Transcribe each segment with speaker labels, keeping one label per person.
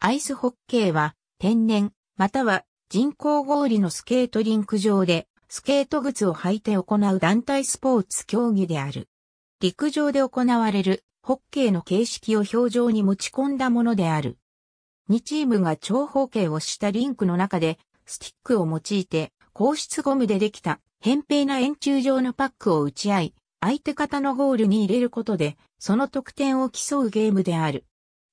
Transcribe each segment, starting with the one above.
Speaker 1: アイスホッケーは天然または人工氷のスケートリンク上でスケート靴を履いて行う団体スポーツ競技である。陸上で行われるホッケーの形式を表情に持ち込んだものである。2チームが長方形をしたリンクの中でスティックを用いて硬質ゴムでできた扁平な円柱状のパックを打ち合い、相手方のゴールに入れることで、その得点を競うゲームである。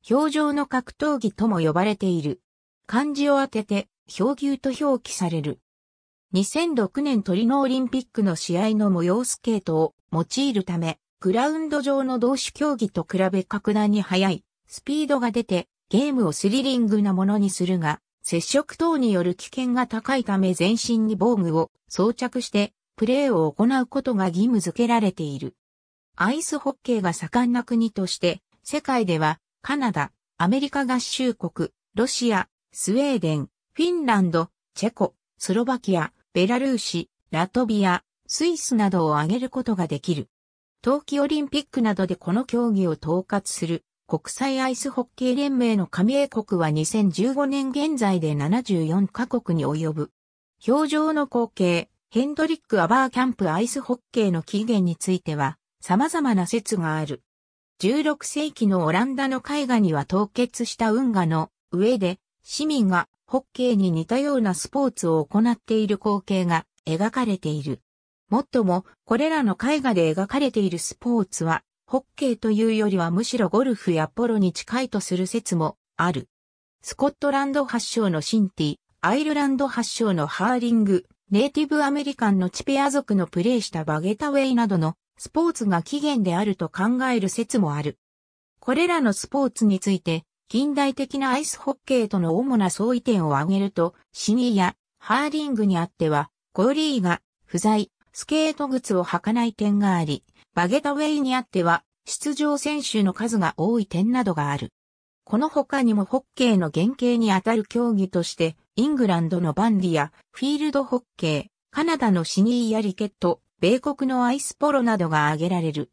Speaker 1: 表情の格闘技とも呼ばれている。漢字を当てて、氷牛と表記される。2006年トリノオリンピックの試合の模様スケートを用いるため、グラウンド上の同種競技と比べ格段に速い、スピードが出て、ゲームをスリリングなものにするが、接触等による危険が高いため全身に防具を装着して、プレーを行うことが義務付けられている。アイスホッケーが盛んな国として、世界ではカナダ、アメリカ合衆国、ロシア、スウェーデン、フィンランド、チェコ、スロバキア、ベラルーシ、ラトビア、スイスなどを挙げることができる。冬季オリンピックなどでこの競技を統括する国際アイスホッケー連盟の加盟国は2015年現在で74カ国に及ぶ。表情の光景、ヘンドリック・アバーキャンプアイスホッケーの起源については様々な説がある。16世紀のオランダの絵画には凍結した運河の上で市民がホッケーに似たようなスポーツを行っている光景が描かれている。もっとも、これらの絵画で描かれているスポーツは、ホッケーというよりはむしろゴルフやポロに近いとする説もある。スコットランド発祥のシンティ、アイルランド発祥のハーリング、ネイティブアメリカンのチペア族のプレイしたバゲタウェイなどのスポーツが起源であると考える説もある。これらのスポーツについて、近代的なアイスホッケーとの主な相違点を挙げると、シニア、ハーリングにあっては、コーリーが不在、スケート靴を履かない点があり、バゲタウェイにあっては、出場選手の数が多い点などがある。この他にもホッケーの原型にあたる競技として、イングランドのバンディや、フィールドホッケー、カナダのシニーやリケット、米国のアイスポロなどが挙げられる。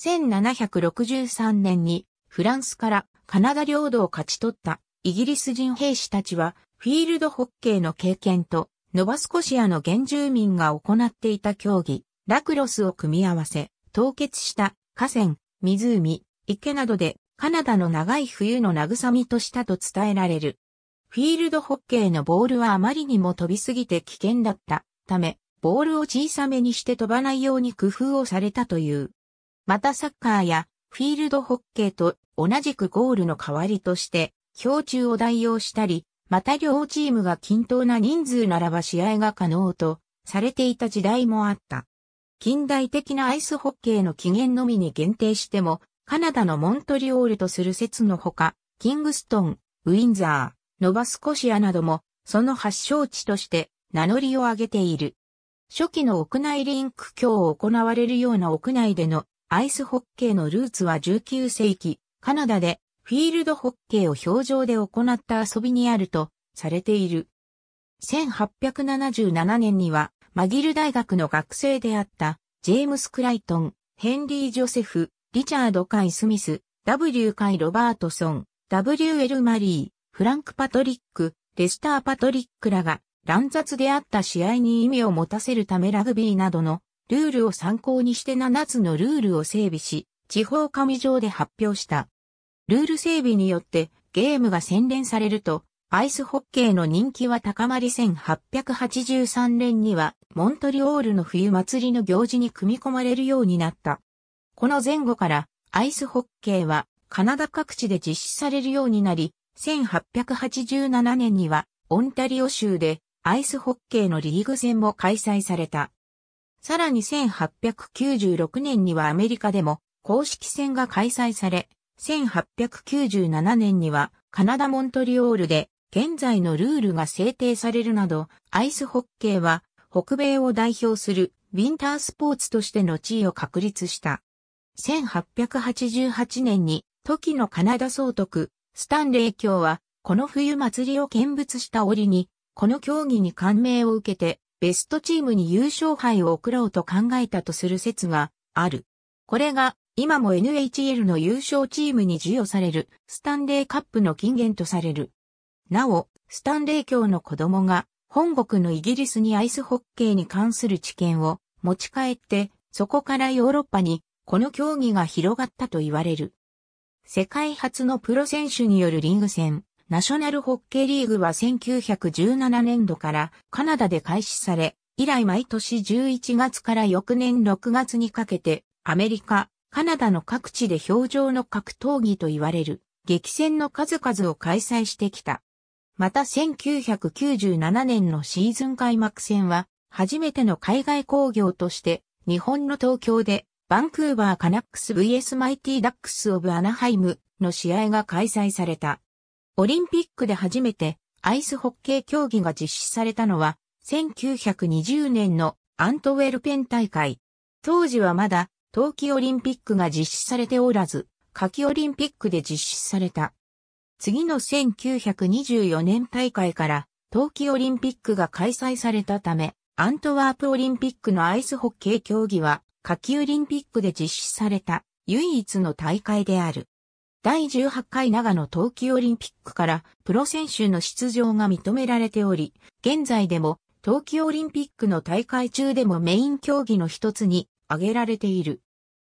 Speaker 1: 1763年にフランスからカナダ領土を勝ち取ったイギリス人兵士たちはフィールドホッケーの経験とノバスコシアの原住民が行っていた競技ラクロスを組み合わせ凍結した河川、湖、池などでカナダの長い冬の慰みとしたと伝えられる。フィールドホッケーのボールはあまりにも飛びすぎて危険だったため、ボールを小さめにして飛ばないように工夫をされたという。またサッカーやフィールドホッケーと同じくゴールの代わりとして、氷柱を代用したり、また両チームが均等な人数ならば試合が可能とされていた時代もあった。近代的なアイスホッケーの起源のみに限定しても、カナダのモントリオールとする説のほか、キングストン、ウィンザー、ノバスコシアなども、その発祥地として名乗りを上げている。初期の屋内リンク強行われるような屋内でのアイスホッケーのルーツは19世紀、カナダでフィールドホッケーを氷上で行った遊びにあるとされている。1877年にはマギル大学の学生であったジェームス・クライトン、ヘンリー・ジョセフ、リチャード・カイ・スミス、W. カイ・ロバートソン、W. エル・マリー、フランク・パトリック、レスター・パトリックらが乱雑であった試合に意味を持たせるためラグビーなどのルールを参考にして7つのルールを整備し、地方紙上で発表した。ルール整備によってゲームが洗練されると、アイスホッケーの人気は高まり1883年にはモントリオールの冬祭りの行事に組み込まれるようになった。この前後からアイスホッケーはカナダ各地で実施されるようになり、1887年にはオンタリオ州でアイスホッケーのリーグ戦も開催された。さらに1896年にはアメリカでも公式戦が開催され、1897年にはカナダ・モントリオールで現在のルールが制定されるなど、アイスホッケーは北米を代表するウィンタースポーツとしての地位を確立した。1888年に時のカナダ総督スタンレー卿はこの冬祭りを見物した折にこの競技に感銘を受けて、ベストチームに優勝杯を贈ろうと考えたとする説がある。これが今も NHL の優勝チームに授与されるスタンレーカップの金源とされる。なお、スタンレー教の子供が本国のイギリスにアイスホッケーに関する知見を持ち帰って、そこからヨーロッパにこの競技が広がったと言われる。世界初のプロ選手によるリング戦、ナショナルホッケーリーグは1917年度からカナダで開始され、以来毎年11月から翌年6月にかけて、アメリカ、カナダの各地で表情の格闘技と言われる激戦の数々を開催してきた。また1997年のシーズン開幕戦は、初めての海外興行として、日本の東京で、バンクーバーカナックス VS マイティダックスオブアナハイムの試合が開催された。オリンピックで初めてアイスホッケー競技が実施されたのは1920年のアントウェルペン大会。当時はまだ冬季オリンピックが実施されておらず、夏季オリンピックで実施された。次の1924年大会から冬季オリンピックが開催されたため、アントワープオリンピックのアイスホッケー競技は夏季オリンピックで実施された唯一の大会である。第18回長野冬季オリンピックからプロ選手の出場が認められており、現在でも冬季オリンピックの大会中でもメイン競技の一つに挙げられている。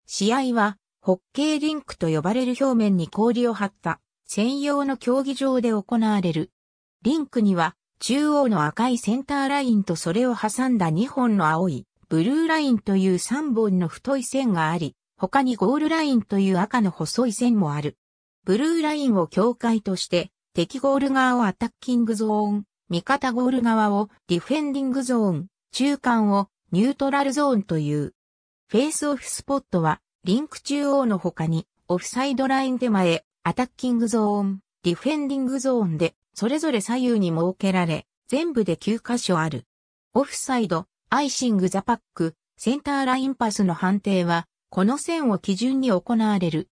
Speaker 1: 試合はホッケーリンクと呼ばれる表面に氷を張った専用の競技場で行われる。リンクには中央の赤いセンターラインとそれを挟んだ2本の青いブルーラインという3本の太い線があり、他にゴールラインという赤の細い線もある。ブルーラインを境界として、敵ゴール側をアタッキングゾーン、味方ゴール側をディフェンディングゾーン、中間をニュートラルゾーンという。フェイスオフスポットは、リンク中央の他に、オフサイドライン手前、アタッキングゾーン、ディフェンディングゾーンで、それぞれ左右に設けられ、全部で9箇所ある。オフサイド、アイシングザパック、センターラインパスの判定は、この線を基準に行われる。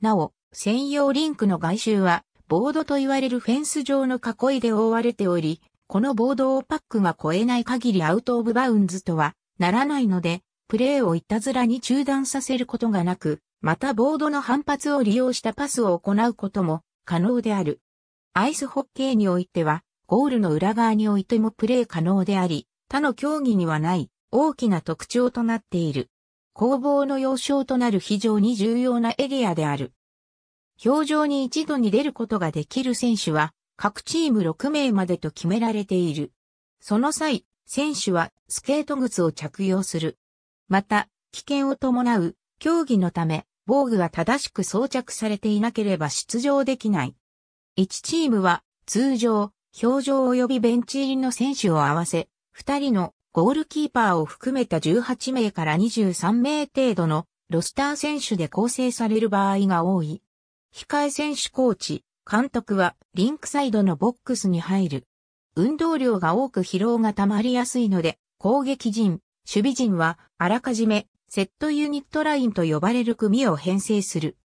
Speaker 1: なお、専用リンクの外周は、ボードと言われるフェンス上の囲いで覆われており、このボードをパックが越えない限りアウトオブバウンズとはならないので、プレーをいたずらに中断させることがなく、またボードの反発を利用したパスを行うことも可能である。アイスホッケーにおいては、ゴールの裏側においてもプレー可能であり、他の競技にはない大きな特徴となっている。攻防の要衝となる非常に重要なエリアである。表情に一度に出ることができる選手は、各チーム6名までと決められている。その際、選手はスケート靴を着用する。また、危険を伴う競技のため、防具が正しく装着されていなければ出場できない。1チームは通常、表情及びベンチ入りの選手を合わせ、2人のゴールキーパーを含めた18名から23名程度のロスター選手で構成される場合が多い。控え選手コーチ、監督はリンクサイドのボックスに入る。運動量が多く疲労が溜まりやすいので、攻撃陣、守備陣はあらかじめセットユニットラインと呼ばれる組を編成する。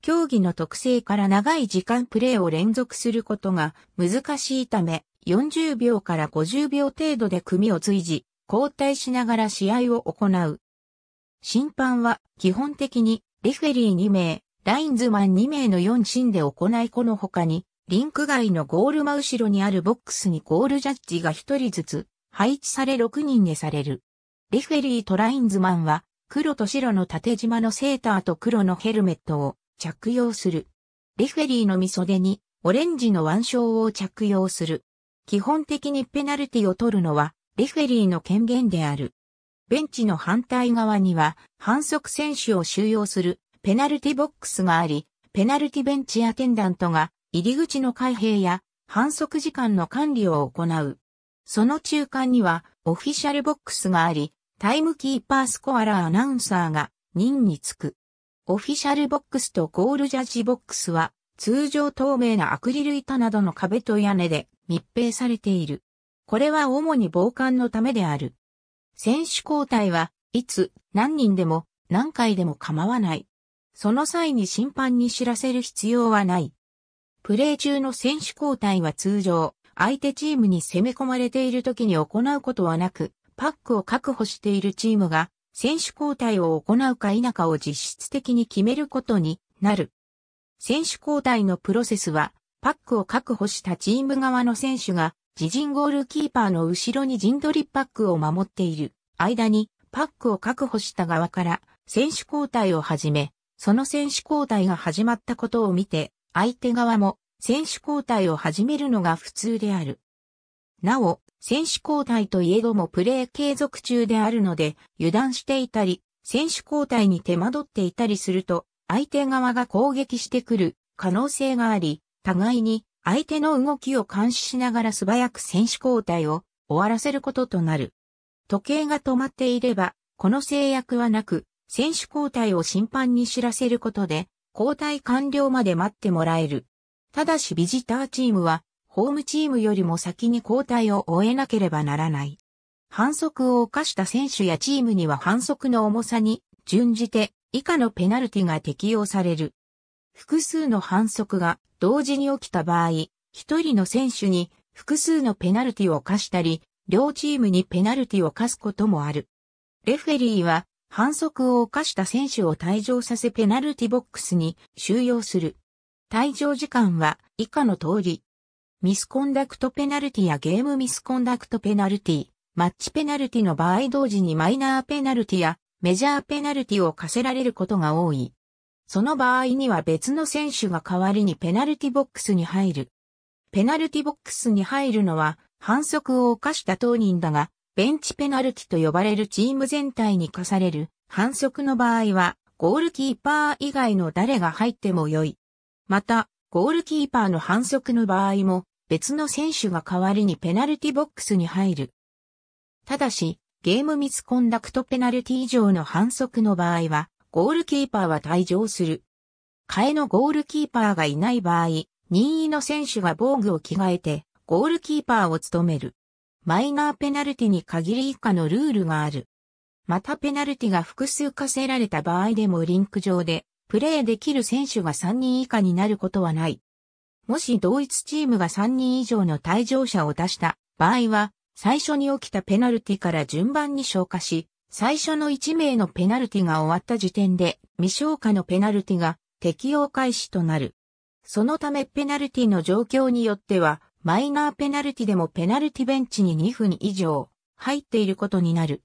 Speaker 1: 競技の特性から長い時間プレーを連続することが難しいため、40秒から50秒程度で組を随時、交代しながら試合を行う。審判は基本的にレフェリー2名、ラインズマン2名の4審で行いこの他に、リンク外のゴール真後ろにあるボックスにゴールジャッジが1人ずつ配置され6人でされる。レフェリーとラインズマンは、黒と白の縦縞のセーターと黒のヘルメットを着用する。レフェリーのみでにオレンジの腕章を着用する。基本的にペナルティを取るのはレフェリーの権限である。ベンチの反対側には反則選手を収容するペナルティボックスがあり、ペナルティベンチアテンダントが入り口の開閉や反則時間の管理を行う。その中間にはオフィシャルボックスがあり、タイムキーパースコアラーアナウンサーが任につく。オフィシャルボックスとゴールジャッジボックスは通常透明なアクリル板などの壁と屋根で密閉されている。これは主に防寒のためである。選手交代はいつ何人でも何回でも構わない。その際に審判に知らせる必要はない。プレー中の選手交代は通常、相手チームに攻め込まれている時に行うことはなく、パックを確保しているチームが選手交代を行うか否かを実質的に決めることになる。選手交代のプロセスは、パックを確保したチーム側の選手が、自陣ゴールキーパーの後ろに陣取りパックを守っている間に、パックを確保した側から選手交代を始め、その選手交代が始まったことを見て、相手側も選手交代を始めるのが普通である。なお、選手交代といえどもプレー継続中であるので、油断していたり、選手交代に手間取っていたりすると、相手側が攻撃してくる可能性があり、互いに相手の動きを監視しながら素早く選手交代を終わらせることとなる。時計が止まっていれば、この制約はなく、選手交代を審判に知らせることで、交代完了まで待ってもらえる。ただしビジターチームは、ホームチームよりも先に交代を終えなければならない。反則を犯した選手やチームには反則の重さに準じて以下のペナルティが適用される。複数の反則が同時に起きた場合、一人の選手に複数のペナルティを課したり、両チームにペナルティを課すこともある。レフェリーは反則を犯した選手を退場させペナルティボックスに収容する。退場時間は以下の通り。ミスコンダクトペナルティやゲームミスコンダクトペナルティ、マッチペナルティの場合同時にマイナーペナルティやメジャーペナルティを課せられることが多い。その場合には別の選手が代わりにペナルティボックスに入る。ペナルティボックスに入るのは反則を犯した当人だが、ベンチペナルティと呼ばれるチーム全体に課される反則の場合は、ゴールキーパー以外の誰が入っても良い。また、ゴールキーパーの反則の場合も、別の選手が代わりにペナルティボックスに入る。ただし、ゲームミスコンダクトペナルティ以上の反則の場合は、ゴールキーパーは退場する。替えのゴールキーパーがいない場合、任意の選手が防具を着替えて、ゴールキーパーを務める。マイナーペナルティに限り以下のルールがある。またペナルティが複数課せられた場合でもリンク上でプレーできる選手が3人以下になることはない。もし同一チームが3人以上の退場者を出した場合は、最初に起きたペナルティから順番に消化し、最初の1名のペナルティが終わった時点で未消化のペナルティが適用開始となる。そのためペナルティの状況によっては、マイナーペナルティでもペナルティベンチに2分以上入っていることになる。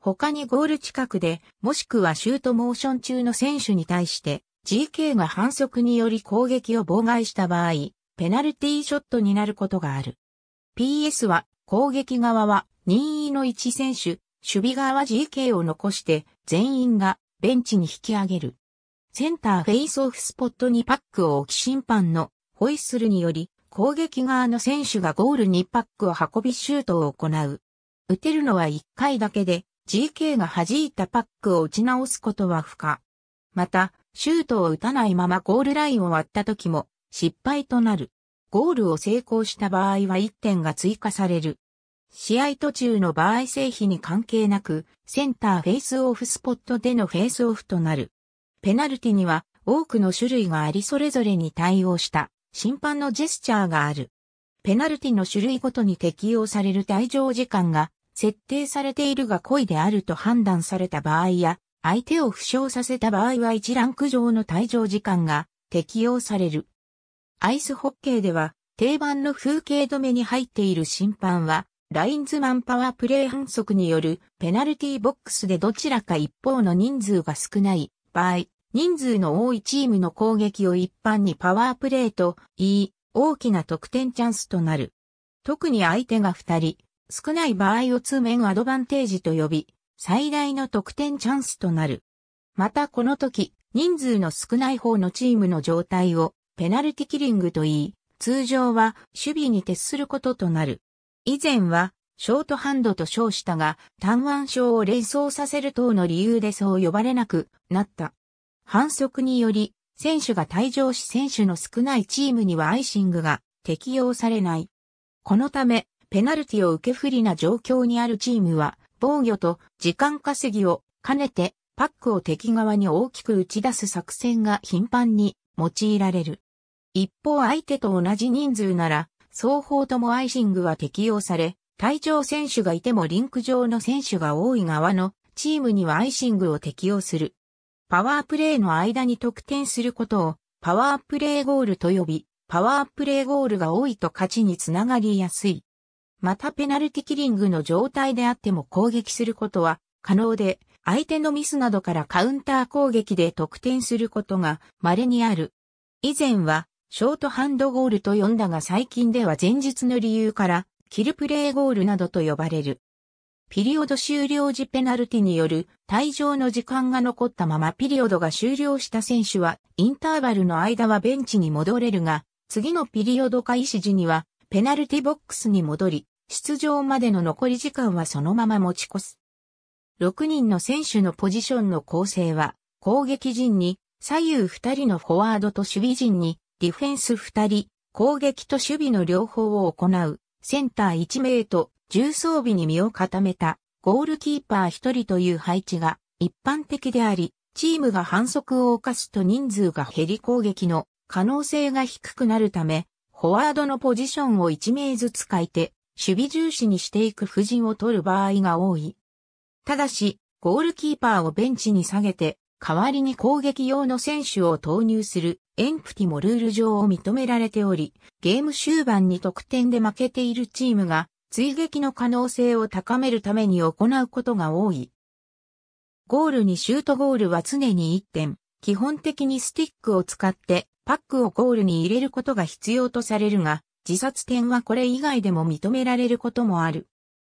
Speaker 1: 他にゴール近くで、もしくはシュートモーション中の選手に対して、GK が反則により攻撃を妨害した場合、ペナルティーショットになることがある。PS は、攻撃側は任意の1選手、守備側は GK を残して全員がベンチに引き上げる。センターフェイスオフスポットにパックを置き審判のホイッスルにより攻撃側の選手がゴールにパックを運びシュートを行う。打てるのは1回だけで、GK が弾いたパックを打ち直すことは不可。また、シュートを打たないままゴールラインを割った時も失敗となる。ゴールを成功した場合は1点が追加される。試合途中の場合成否に関係なく、センターフェイスオフスポットでのフェイスオフとなる。ペナルティには多くの種類がありそれぞれに対応した。審判のジェスチャーがある。ペナルティの種類ごとに適用される退場時間が設定されているが故意であると判断された場合や、相手を負傷させた場合は1ランク上の退場時間が適用される。アイスホッケーでは、定番の風景止めに入っている審判は、ラインズマンパワープレイ反則によるペナルティボックスでどちらか一方の人数が少ない場合、人数の多いチームの攻撃を一般にパワープレーと言い、大きな得点チャンスとなる。特に相手が二人、少ない場合を通面アドバンテージと呼び、最大の得点チャンスとなる。またこの時、人数の少ない方のチームの状態をペナルティキリングと言い、通常は守備に徹することとなる。以前はショートハンドと称したが、単腕症を連想させる等の理由でそう呼ばれなくなった。反則により、選手が退場し選手の少ないチームにはアイシングが適用されない。このため、ペナルティを受け不利な状況にあるチームは、防御と時間稼ぎを兼ねて、パックを敵側に大きく打ち出す作戦が頻繁に用いられる。一方相手と同じ人数なら、双方ともアイシングは適用され、退場選手がいてもリンク上の選手が多い側のチームにはアイシングを適用する。パワープレイの間に得点することをパワープレイゴールと呼び、パワープレイゴールが多いと勝ちにつながりやすい。またペナルティキリングの状態であっても攻撃することは可能で、相手のミスなどからカウンター攻撃で得点することが稀にある。以前はショートハンドゴールと呼んだが最近では前述の理由からキルプレイゴールなどと呼ばれる。ピリオド終了時ペナルティによる退場の時間が残ったままピリオドが終了した選手は、インターバルの間はベンチに戻れるが、次のピリオド開始時には、ペナルティボックスに戻り、出場までの残り時間はそのまま持ち越す。6人の選手のポジションの構成は、攻撃陣に左右2人のフォワードと守備陣にディフェンス2人、攻撃と守備の両方を行うセンター1名と重装備に身を固めたゴールキーパー一人という配置が一般的であり、チームが反則を犯すと人数が減り攻撃の可能性が低くなるため、フォワードのポジションを1名ずつ変えて、守備重視にしていく布陣を取る場合が多い。ただし、ゴールキーパーをベンチに下げて、代わりに攻撃用の選手を投入するエンプティもルール上を認められており、ゲーム終盤に得点で負けているチームが追撃の可能性を高めるために行うことが多い。ゴールにシュートゴールは常に1点、基本的にスティックを使ってパックをゴールに入れることが必要とされるが、自殺点はこれ以外でも認められることもある。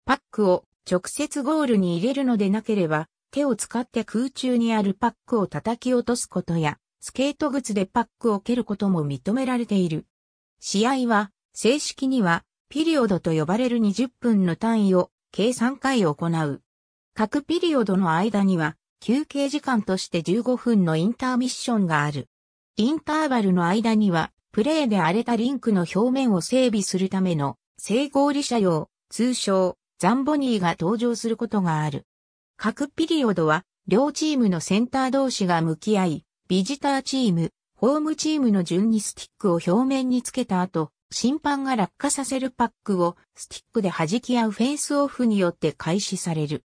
Speaker 1: パックを直接ゴールに入れるのでなければ、手を使って空中にあるパックを叩き落とすことや、スケート靴でパックを蹴ることも認められている。試合は、正式にはピリオドと呼ばれる20分の単位を計3回行う。各ピリオドの間には休憩時間として15分のインターミッションがある。インターバルの間にはプレーで荒れたリンクの表面を整備するための整合理車用、通称ザンボニーが登場することがある。各ピリオドは両チームのセンター同士が向き合い、ビジターチーム、ホームチームの順にスティックを表面につけた後、審判が落下させるパックをスティックで弾き合うフェイスオフによって開始される。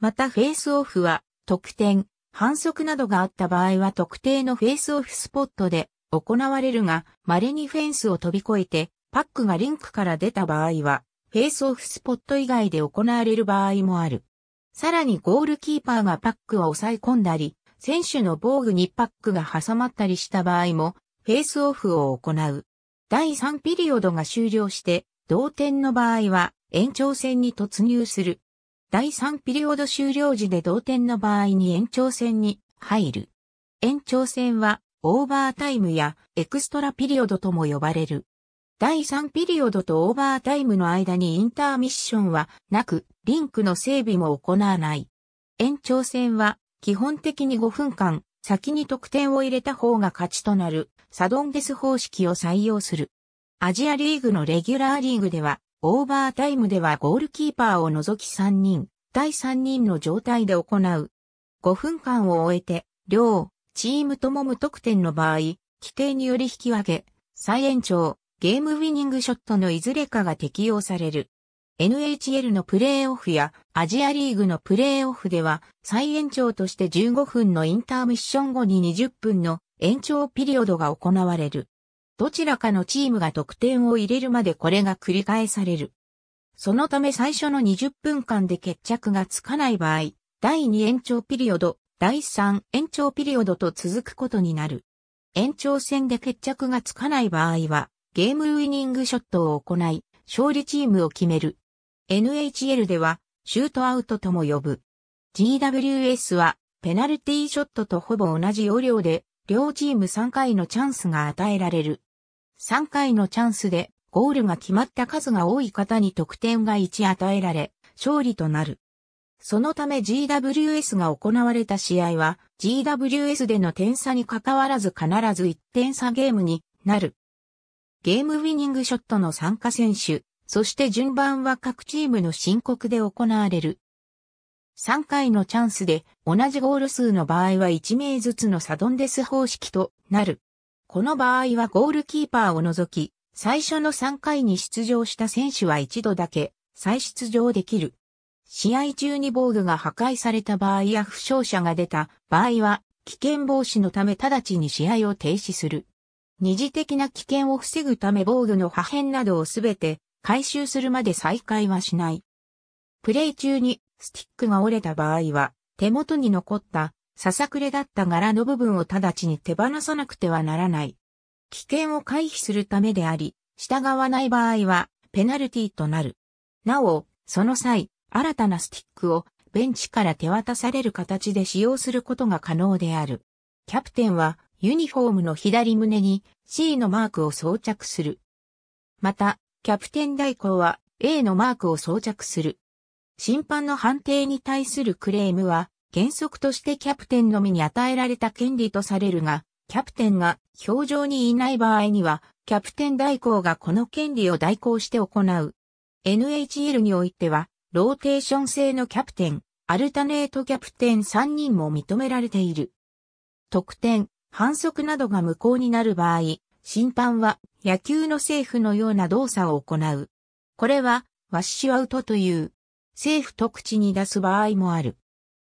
Speaker 1: またフェイスオフは得点、反則などがあった場合は特定のフェイスオフスポットで行われるが、稀にフェンスを飛び越えてパックがリンクから出た場合は、フェイスオフスポット以外で行われる場合もある。さらにゴールキーパーがパックを抑え込んだり、選手の防具にパックが挟まったりした場合も、フェイスオフを行う。第3ピリオドが終了して、同点の場合は延長戦に突入する。第3ピリオド終了時で同点の場合に延長戦に入る。延長戦はオーバータイムやエクストラピリオドとも呼ばれる。第3ピリオドとオーバータイムの間にインターミッションはなく、リンクの整備も行わない。延長戦は基本的に5分間、先に得点を入れた方が勝ちとなる。サドンデス方式を採用する。アジアリーグのレギュラーリーグでは、オーバータイムではゴールキーパーを除き3人、対3人の状態で行う。5分間を終えて、両、チームとも無得点の場合、規定により引き分け、再延長、ゲームウィニングショットのいずれかが適用される。NHL のプレーオフやアジアリーグのプレーオフでは再延長として15分のインターミッション後に20分の延長ピリオドが行われる。どちらかのチームが得点を入れるまでこれが繰り返される。そのため最初の20分間で決着がつかない場合、第2延長ピリオド、第3延長ピリオドと続くことになる。延長戦で決着がつかない場合は、ゲームウィニングショットを行い、勝利チームを決める。NHL では、シュートアウトとも呼ぶ。GWS は、ペナルティーショットとほぼ同じ要領で、両チーム3回のチャンスが与えられる。3回のチャンスで、ゴールが決まった数が多い方に得点が1与えられ、勝利となる。そのため GWS が行われた試合は、GWS での点差に関わらず必ず1点差ゲームになる。ゲームウィニングショットの参加選手、そして順番は各チームの申告で行われる。3回のチャンスで同じゴール数の場合は1名ずつのサドンデス方式となる。この場合はゴールキーパーを除き、最初の3回に出場した選手は一度だけ再出場できる。試合中に防具が破壊された場合や負傷者が出た場合は危険防止のため直ちに試合を停止する。二次的な危険を防ぐため防具の破片などをすべて回収するまで再開はしない。プレイ中にスティックが折れた場合は、手元に残ったささくれだった柄の部分を直ちに手放さなくてはならない。危険を回避するためであり、従わない場合はペナルティとなる。なお、その際、新たなスティックをベンチから手渡される形で使用することが可能である。キャプテンはユニフォームの左胸に C のマークを装着する。また、キャプテン代行は A のマークを装着する。審判の判定に対するクレームは、原則としてキャプテンのみに与えられた権利とされるが、キャプテンが表情にいない場合には、キャプテン代行がこの権利を代行して行う。NHL においては、ローテーション制のキャプテン、アルタネートキャプテン3人も認められている。得点、反則などが無効になる場合、審判は野球の政府のような動作を行う。これは、ワッシュアウトという。政府特地に出す場合もある。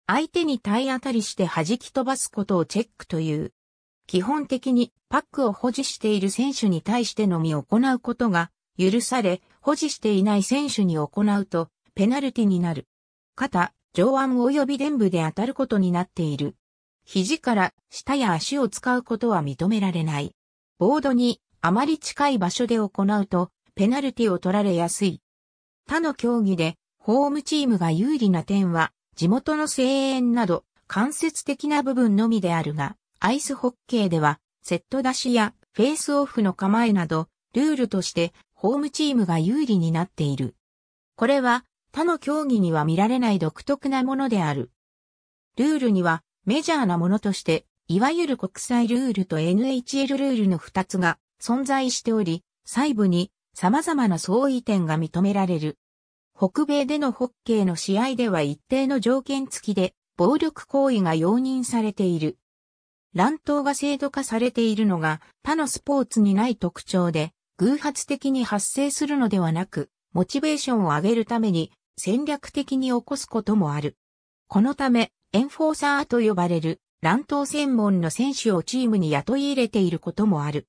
Speaker 1: 相手に体当たりして弾き飛ばすことをチェックという。基本的にパックを保持している選手に対してのみ行うことが許され、保持していない選手に行うとペナルティになる。肩、上腕及び伝部で当たることになっている。肘から下や足を使うことは認められない。ボードにあまり近い場所で行うとペナルティを取られやすい。他の競技でホームチームが有利な点は、地元の声援など、間接的な部分のみであるが、アイスホッケーでは、セット出しやフェイスオフの構えなど、ルールとしてホームチームが有利になっている。これは、他の競技には見られない独特なものである。ルールには、メジャーなものとして、いわゆる国際ルールと NHL ルールの2つが存在しており、細部に様々な相違点が認められる。北米でのホッケーの試合では一定の条件付きで暴力行為が容認されている。乱闘が制度化されているのが他のスポーツにない特徴で偶発的に発生するのではなく、モチベーションを上げるために戦略的に起こすこともある。このため、エンフォーサーと呼ばれる乱闘専門の選手をチームに雇い入れていることもある。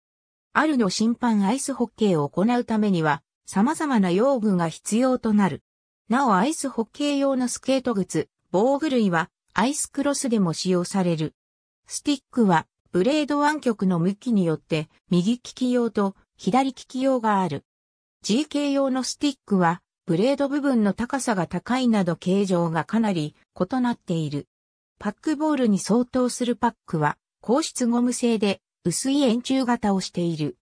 Speaker 1: あるの審判アイスホッケーを行うためには、様々な用具が必要となる。なおアイスホッケー用のスケート靴、防具類はアイスクロスでも使用される。スティックはブレード湾曲の向きによって右利き用と左利き用がある。GK 用のスティックはブレード部分の高さが高いなど形状がかなり異なっている。パックボールに相当するパックは、硬質ゴム製で薄い円柱型をしている。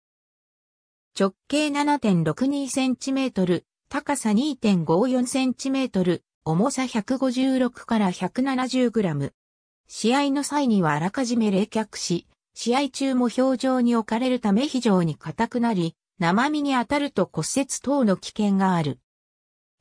Speaker 1: 直径 7.62cm、高さ 2.54cm、重さ156から 170g。試合の際にはあらかじめ冷却し、試合中も表情に置かれるため非常に硬くなり、生身に当たると骨折等の危険がある。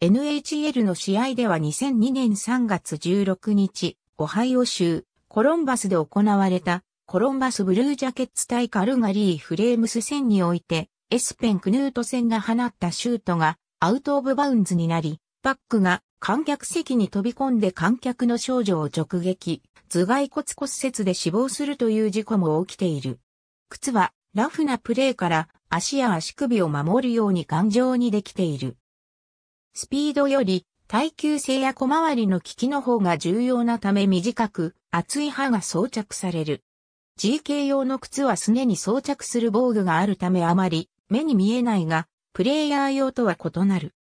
Speaker 1: NHL の試合では2002年3月16日、オハイオ州、コロンバスで行われた、コロンバスブルージャケッツ対カルガリーフレームス戦において、エスペン・クヌート戦が放ったシュートがアウトオブバウンズになり、バックが観客席に飛び込んで観客の少女を直撃、頭蓋骨骨折で死亡するという事故も起きている。靴はラフなプレーから足や足首を守るように頑丈にできている。スピードより耐久性や小回りの利きの方が重要なため短く厚い刃が装着される。GK 用の靴はすねに装着する防具があるためあまり目に見えないが、プレイヤー用とは異なる。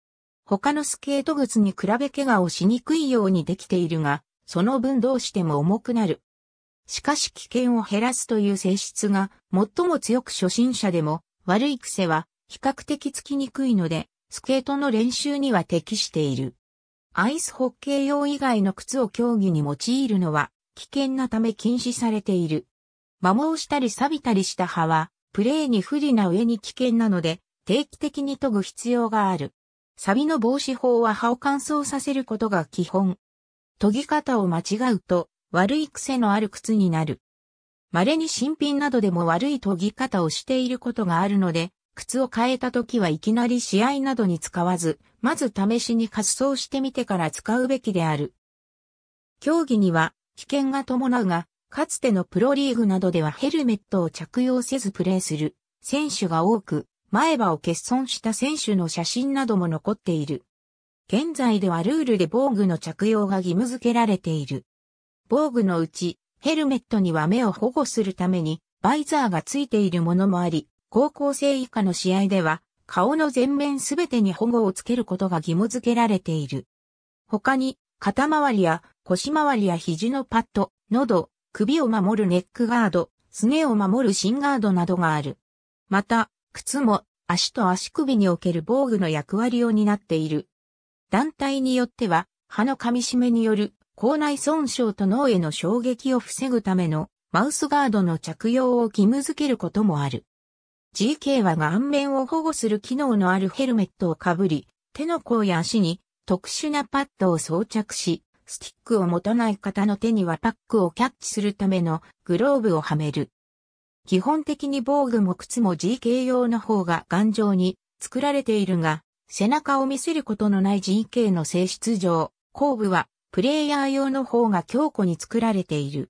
Speaker 1: 他のスケート靴に比べ怪我をしにくいようにできているが、その分どうしても重くなる。しかし危険を減らすという性質が最も強く初心者でも悪い癖は比較的つきにくいので、スケートの練習には適している。アイスホッケー用以外の靴を競技に用いるのは危険なため禁止されている。摩耗したり錆びたりした葉はプレーに不利な上に危険なので、定期的に研ぐ必要がある。サビの防止法は葉を乾燥させることが基本。研ぎ方を間違うと悪い癖のある靴になる。稀に新品などでも悪い研ぎ方をしていることがあるので、靴を変えた時はいきなり試合などに使わず、まず試しに滑走してみてから使うべきである。競技には危険が伴うが、かつてのプロリーグなどではヘルメットを着用せずプレーする選手が多く、前歯を欠損した選手の写真なども残っている。現在ではルールで防具の着用が義務付けられている。防具のうち、ヘルメットには目を保護するために、バイザーがついているものもあり、高校生以下の試合では、顔の全面すべてに保護をつけることが義務付けられている。他に、肩周りや腰周りや肘のパッド、喉、首を守るネックガード、すねを守るシンガードなどがある。また、靴も足と足首における防具の役割を担っている。団体によっては、歯の噛み締めによる口内損傷と脳への衝撃を防ぐためのマウスガードの着用を義務づけることもある。GK は顔面を保護する機能のあるヘルメットをかぶり、手の甲や足に特殊なパッドを装着し、スティックを持たない方の手にはパックをキャッチするためのグローブをはめる。基本的に防具も靴も GK 用の方が頑丈に作られているが、背中を見せることのない GK の性質上、後部はプレイヤー用の方が強固に作られている。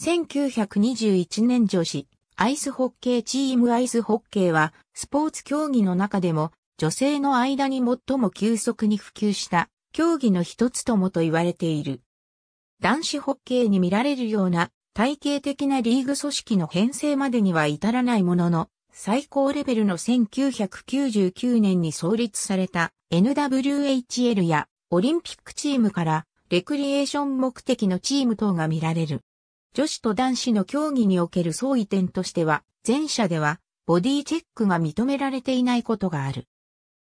Speaker 1: 1921年女子、アイスホッケーチームアイスホッケーは、スポーツ競技の中でも、女性の間に最も急速に普及した競技の一つともと言われている。男子ホッケーに見られるような体系的なリーグ組織の編成までには至らないものの、最高レベルの1999年に創立された NWHL やオリンピックチームからレクリエーション目的のチーム等が見られる。女子と男子の競技における相違点としては、前者ではボディチェックが認められていないことがある。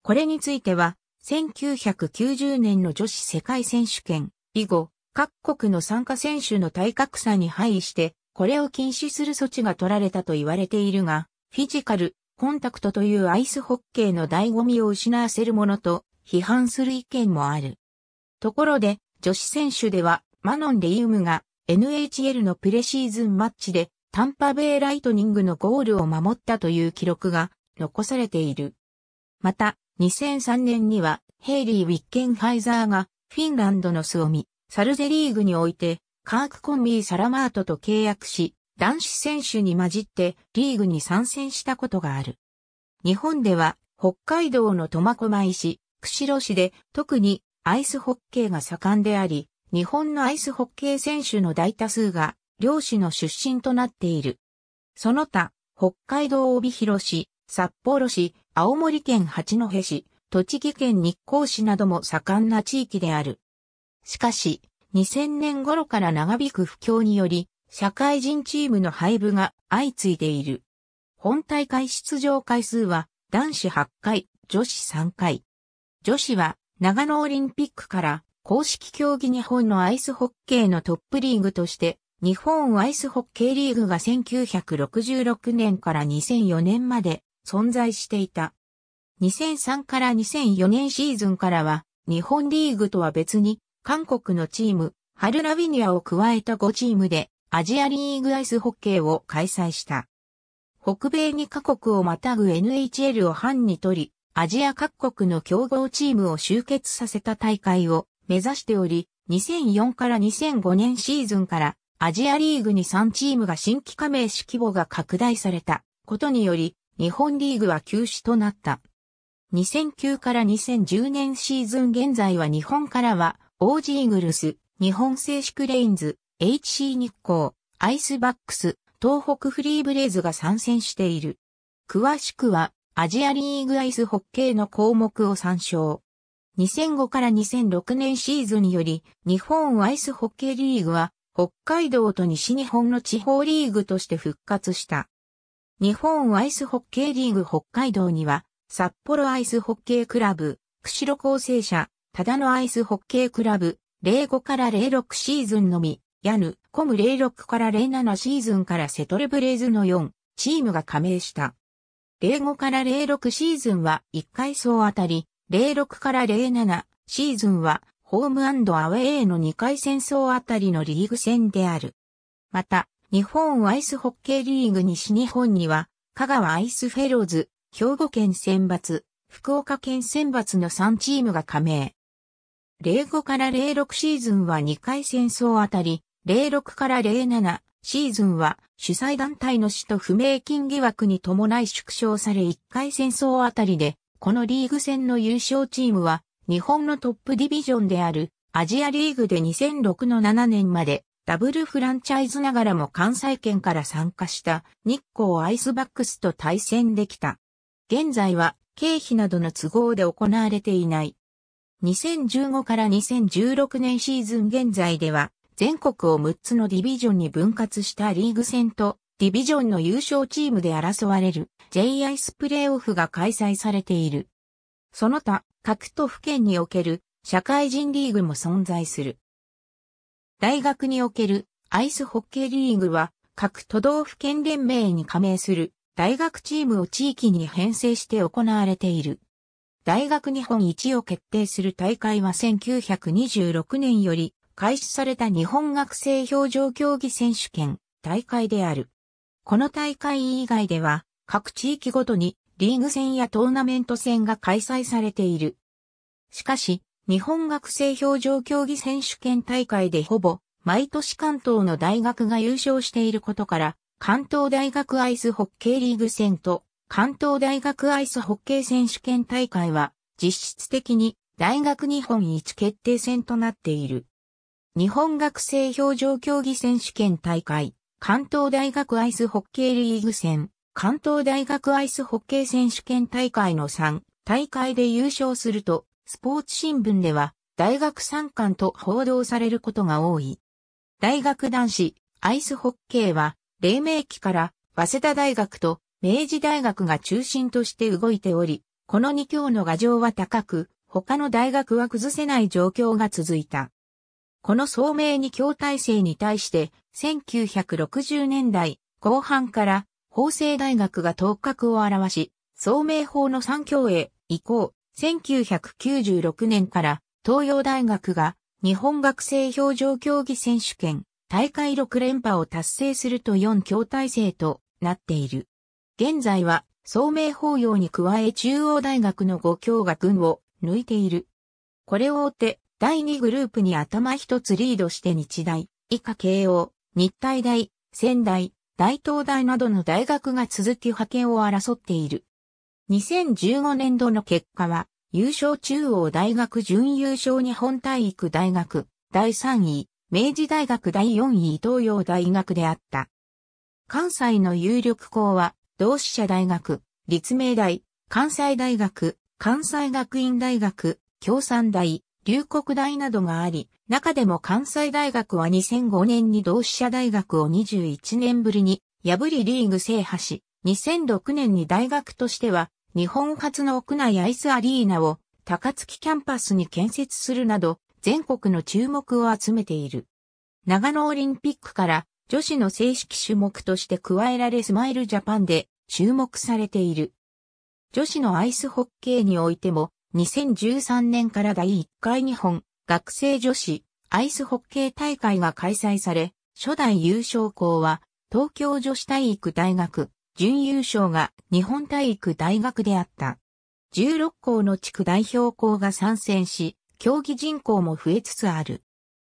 Speaker 1: これについては、1990年の女子世界選手権以後、各国の参加選手の体格差に配して、これを禁止する措置が取られたと言われているが、フィジカル、コンタクトというアイスホッケーの醍醐味を失わせるものと批判する意見もある。ところで、女子選手では、マノン・レイウムが NHL のプレシーズンマッチでタンパベイ・ライトニングのゴールを守ったという記録が残されている。また、2003年にはヘイリー・ウィッケンハイザーがフィンランドのスオミ、サルゼリーグにおいてカークコンビー・サラマートと契約し、男子選手に混じってリーグに参戦したことがある。日本では北海道の苫小牧市、釧路市で特にアイスホッケーが盛んであり、日本のアイスホッケー選手の大多数が漁師の出身となっている。その他、北海道帯広市、札幌市、青森県八戸市、栃木県日光市なども盛んな地域である。しかし、2000年頃から長引く不況により、社会人チームの配布が相次いでいる。本大会出場回数は男子8回、女子3回。女子は長野オリンピックから公式競技日本のアイスホッケーのトップリーグとして日本アイスホッケーリーグが1966年から2004年まで存在していた。2003から2004年シーズンからは、日本リーグとは別に、韓国のチーム、ハルラビニアを加えた5チームで、アジアリーグアイスホッケーを開催した。北米2カ国をまたぐ NHL を半に取り、アジア各国の競合チームを集結させた大会を目指しており、2004から2005年シーズンからアジアリーグに3チームが新規加盟し規模が拡大されたことにより、日本リーグは休止となった。2009から2010年シーズン現在は日本からは、オージーグルス、日本製紙クレインズ、HC 日光、アイスバックス、東北フリーブレイズが参戦している。詳しくは、アジアリーグアイスホッケーの項目を参照。2005から2006年シーズンより、日本アイスホッケーリーグは、北海道と西日本の地方リーグとして復活した。日本アイスホッケーリーグ北海道には、札幌アイスホッケークラブ、釧路構成社、ただのアイスホッケークラブ、05から06シーズンのみ、ヤヌ、コム06から07シーズンからセトルブレイズの4、チームが加盟した。05から06シーズンは1回層あたり、06から07シーズンはホームアウェイの2回戦争あたりのリーグ戦である。また、日本アイスホッケーリーグ西日本には、香川アイスフェローズ、兵庫県選抜、福岡県選抜の3チームが加盟。05から06シーズンは2回戦争あたり、06から07シーズンは主催団体の死と不明金疑惑に伴い縮小され1回戦争あたりで、このリーグ戦の優勝チームは日本のトップディビジョンであるアジアリーグで2006の7年までダブルフランチャイズながらも関西圏から参加した日光アイスバックスと対戦できた。現在は経費などの都合で行われていない。2015から2016年シーズン現在では全国を6つのディビジョンに分割したリーグ戦とディビジョンの優勝チームで争われる J アイスプレーオフが開催されている。その他、各都府県における社会人リーグも存在する。大学におけるアイスホッケーリーグは各都道府県連盟に加盟する大学チームを地域に編成して行われている。大学日本一を決定する大会は1926年より開始された日本学生表情競技選手権大会である。この大会以外では各地域ごとにリーグ戦やトーナメント戦が開催されている。しかし、日本学生表情競技選手権大会でほぼ毎年関東の大学が優勝していることから、関東大学アイスホッケーリーグ戦と関東大学アイスホッケー選手権大会は実質的に大学日本一決定戦となっている。日本学生表情競技選手権大会、関東大学アイスホッケーリーグ戦、関東大学アイスホッケー選手権大会の3大会で優勝するとスポーツ新聞では、大学参観と報道されることが多い。大学男子、アイスホッケーは、黎明期から、早稲田大学と明治大学が中心として動いており、この2強の牙城は高く、他の大学は崩せない状況が続いた。この聡明二強体制に対して、1960年代後半から法政大学が頭角を現し、聡明法の三強へ移行、1996年から東洋大学が日本学生表情競技選手権大会6連覇を達成すると4強体制となっている。現在は聡明法要に加え中央大学の5強が群を抜いている。これを追って第2グループに頭一つリードして日大、以下慶応、日体大、仙台、大東大などの大学が続き派遣を争っている。2015年度の結果は、優勝中央大学準優勝日本体育大学、第3位、明治大学第4位東洋大学であった。関西の有力校は、同志社大学、立命大、関西大学、関西学院大学、共産大、龍谷大などがあり、中でも関西大学は2005年に同志社大学を21年ぶりに破りリーグ制覇し、2006年に大学としては、日本初の屋内アイスアリーナを高槻キャンパスに建設するなど、全国の注目を集めている。長野オリンピックから女子の正式種目として加えられスマイルジャパンで注目されている。女子のアイスホッケーにおいても2013年から第1回日本学生女子アイスホッケー大会が開催され、初代優勝校は東京女子体育大学準優勝が日本体育大学であった。16校の地区代表校が参戦し、競技人口も増えつつある。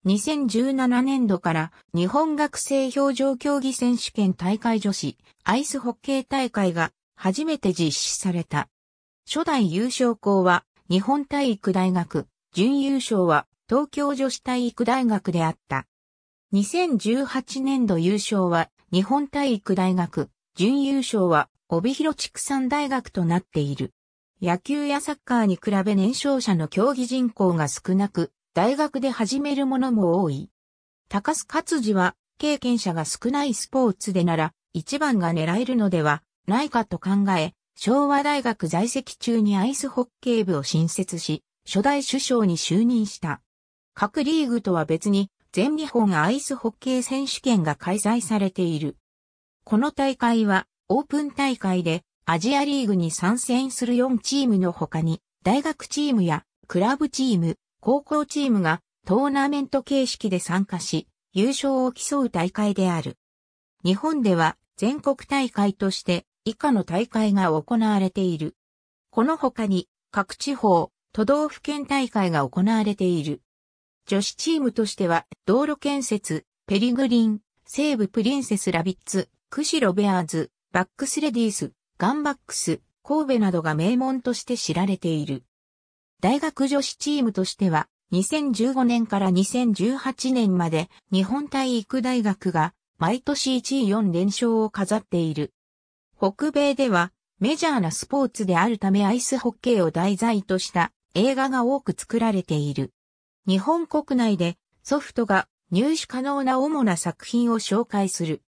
Speaker 1: 2017年度から日本学生表情競技選手権大会女子アイスホッケー大会が初めて実施された。初代優勝校は日本体育大学、準優勝は東京女子体育大学であった。2018年度優勝は日本体育大学、準優勝は帯広畜産大学となっている。野球やサッカーに比べ年少者の競技人口が少なく、大学で始めるものも多い。高須勝治は、経験者が少ないスポーツでなら、一番が狙えるのではないかと考え、昭和大学在籍中にアイスホッケー部を新設し、初代首相に就任した。各リーグとは別に、全日本アイスホッケー選手権が開催されている。この大会は、オープン大会で、アジアリーグに参戦する4チームの他に、大学チームや、クラブチーム、高校チームが、トーナメント形式で参加し、優勝を競う大会である。日本では、全国大会として、以下の大会が行われている。この他に、各地方、都道府県大会が行われている。女子チームとしては、道路建設、ペリグリン、西部プリンセスラビッツ、釧路ベアーズ、バックスレディース、ガンバックス、神戸などが名門として知られている。大学女子チームとしては、2015年から2018年まで日本体育大学が毎年1位4連勝を飾っている。北米ではメジャーなスポーツであるためアイスホッケーを題材とした映画が多く作られている。日本国内でソフトが入手可能な主な作品を紹介する。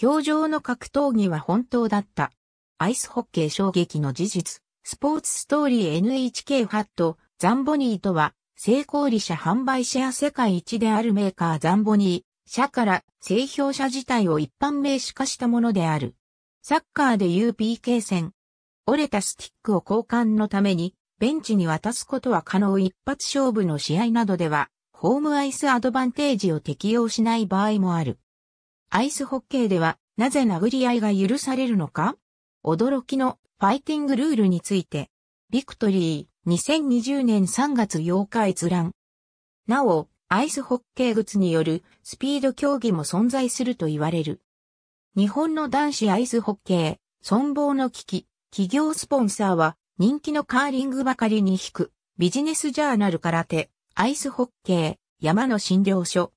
Speaker 1: 表情の格闘技は本当だった。アイスホッケー衝撃の事実、スポーツストーリー NHK ファット、ザンボニーとは、成功利者販売シェア世界一であるメーカーザンボニー、社から製氷車自体を一般名詞化したものである。サッカーで UPK 戦。折れたスティックを交換のために、ベンチに渡すことは可能一発勝負の試合などでは、ホームアイスアドバンテージを適用しない場合もある。アイスホッケーではなぜ殴り合いが許されるのか驚きのファイティングルールについて、ビクトリー2020年3月8日閲覧。なお、アイスホッケー靴によるスピード競技も存在すると言われる。日本の男子アイスホッケー、存亡の危機、企業スポンサーは人気のカーリングばかりに引く、ビジネスジャーナル空手、アイスホッケー、山の診療所、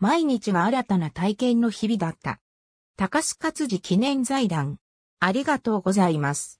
Speaker 1: 毎日が新たな体験の日々だった。高須勝記念財団。ありがとうございます。